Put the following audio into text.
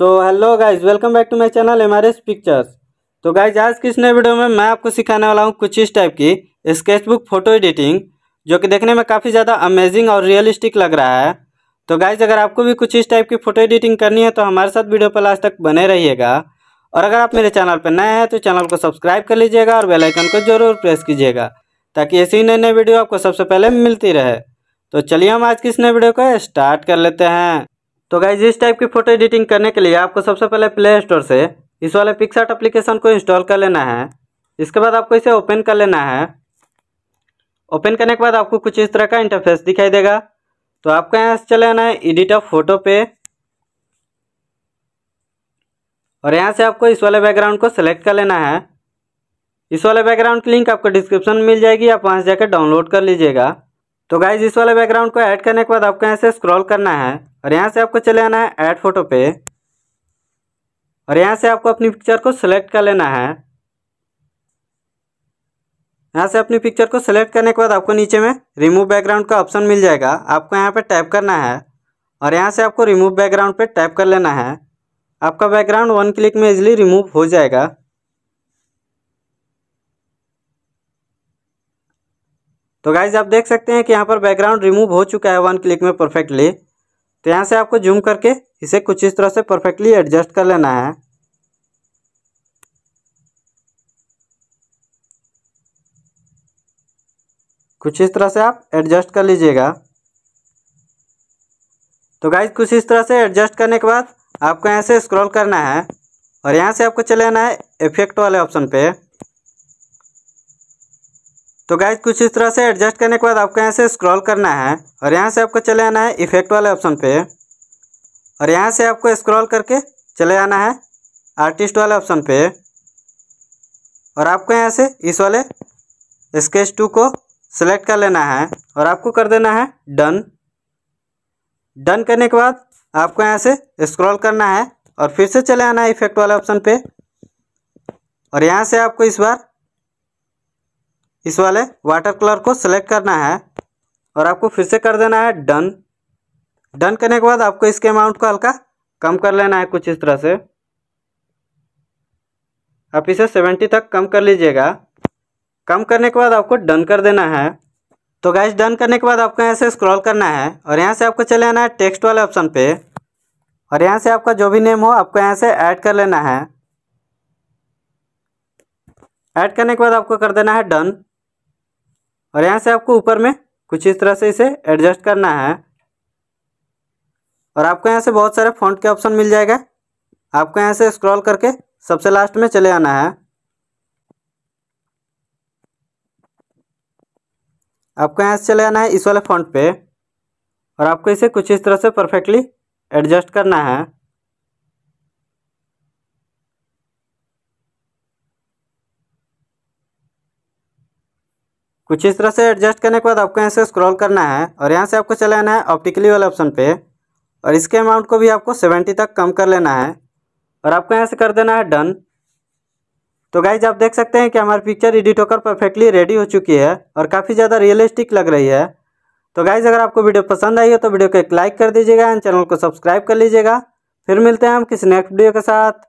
so hello guys welcome back to my channel M pictures तो guys आज किस नए वीडियो में मैं आपको सिखाने वाला हूँ कुछ इस टाइप की स्केचबुक फोटो एडिटिंग जो कि देखने में काफ़ी ज़्यादा अमेजिंग और रियलिस्टिक लग रहा है तो गाइज अगर आपको भी कुछ इस टाइप की फोटो एडिटिंग करनी है तो हमारे साथ वीडियो पर लास्ट तक बने रहिएगा और अगर आप मेरे चैनल पर नए हैं तो चैनल को सब्सक्राइब कर लीजिएगा और बेलाइकन को जरूर प्रेस कीजिएगा ताकि ऐसे ही नई नए वीडियो आपको सबसे पहले मिलती रहे तो चलिए हम आज किस नए वीडियो को स्टार्ट कर लेते हैं तो गाइज इस टाइप की फोटो एडिटिंग करने के लिए आपको सबसे पहले प्ले स्टोर से इस वाले पिक्सार्ट एप्लीकेशन को इंस्टॉल कर लेना है इसके बाद आपको इसे ओपन कर लेना है ओपन करने के बाद आपको कुछ इस तरह का इंटरफेस दिखाई देगा तो आपको यहाँ से चले आना है एडिट ऑफ फोटो पे और यहाँ से आपको इस वाले बैकग्राउंड को सेलेक्ट कर लेना है इस वाले बैकग्राउंड की लिंक आपको डिस्क्रिप्शन में मिल जाएगी आप वहाँ से जाकर डाउनलोड कर लीजिएगा तो गाइज इस वाले बैकग्राउंड को ऐड करने के बाद आपको यहाँ से स्क्रॉल करना है और यहाँ से आपको चले आना है ऐड फोटो पे और यहाँ से आपको अपनी पिक्चर को सिलेक्ट कर लेना है यहाँ से अपनी पिक्चर को सिलेक्ट करने के बाद आपको नीचे में रिमूव बैकग्राउंड का ऑप्शन मिल जाएगा आपको यहाँ पर टैप करना है और यहाँ से आपको रिमूव बैकग्राउंड पे टैप कर लेना है आपका बैकग्राउंड वन क्लिक में इजिली रिमूव हो जाएगा तो गाइज आप देख सकते हैं कि यहाँ पर बैकग्राउंड रिमूव हो चुका है वन क्लिक में परफेक्टली तो यहाँ से आपको जूम करके इसे कुछ इस तरह से परफेक्टली एडजस्ट कर लेना है कुछ इस तरह से आप एडजस्ट कर लीजिएगा तो गाइज कुछ इस तरह से एडजस्ट करने के बाद आपको यहाँ से स्क्रॉल करना है और यहाँ से आपको चले आना है इफेक्ट वाले ऑप्शन पे तो गाइज कुछ इस तरह से एडजस्ट करने के बाद आपको यहाँ से स्क्रॉल करना है और यहाँ से आपको चले आना है इफेक्ट वाले ऑप्शन पे और यहाँ से आपको स्क्रॉल करके चले आना है आर्टिस्ट वाले ऑप्शन पे और आपको यहाँ से इस वाले स्केच टू को सेलेक्ट कर लेना है और आपको कर देना है डन डन करने के बाद आपको यहाँ से स्क्रॉल करना है और फिर से चले आना है इफेक्ट वाले ऑप्शन पे और यहाँ से आपको इस बार इस वाले वाटर कलर को सेलेक्ट करना है और आपको फिर से कर देना है डन डन करने के बाद आपको इसके अमाउंट को हल्का कम कर लेना है कुछ इस तरह से आप इसे सेवेंटी तक कम कर लीजिएगा कम करने के बाद आपको डन कर देना है तो गैस डन करने के बाद आपको यहाँ से स्क्रॉल करना है और यहाँ से आपको चले आना है टेक्स्ट वाले ऑप्शन पे और यहाँ से आपका जो भी नेम हो आपको यहाँ से ऐड कर लेना है ऐड करने के बाद आपको कर देना है डन और यहाँ से आपको ऊपर में कुछ इस तरह से इसे एडजस्ट करना है और आपको यहाँ से बहुत सारे फॉन्ट के ऑप्शन मिल जाएगा आपको यहाँ से स्क्रॉल करके सबसे लास्ट में चले आना है आपको यहाँ से चले आना है इस वाले फॉन्ट पे और आपको इसे कुछ इस तरह से परफेक्टली एडजस्ट करना है कुछ इस तरह से एडजस्ट करने के बाद आपको यहाँ से स्क्रॉल करना है और यहाँ से आपको चले आना है ऑप्टिकली वाले ऑप्शन पे और इसके अमाउंट को भी आपको सेवेंटी तक कम कर लेना है और आपको यहाँ से कर देना है डन तो गाइज आप देख सकते हैं कि हमारी पिक्चर एडिट होकर परफेक्टली रेडी हो चुकी है और काफ़ी ज़्यादा रियलिस्टिक लग रही है तो गाइज अगर आपको वीडियो पसंद आई हो तो वीडियो को एक लाइक कर दीजिएगा एंड चैनल को सब्सक्राइब कर लीजिएगा फिर मिलते हैं हम किसी नेक्स्ट वीडियो के साथ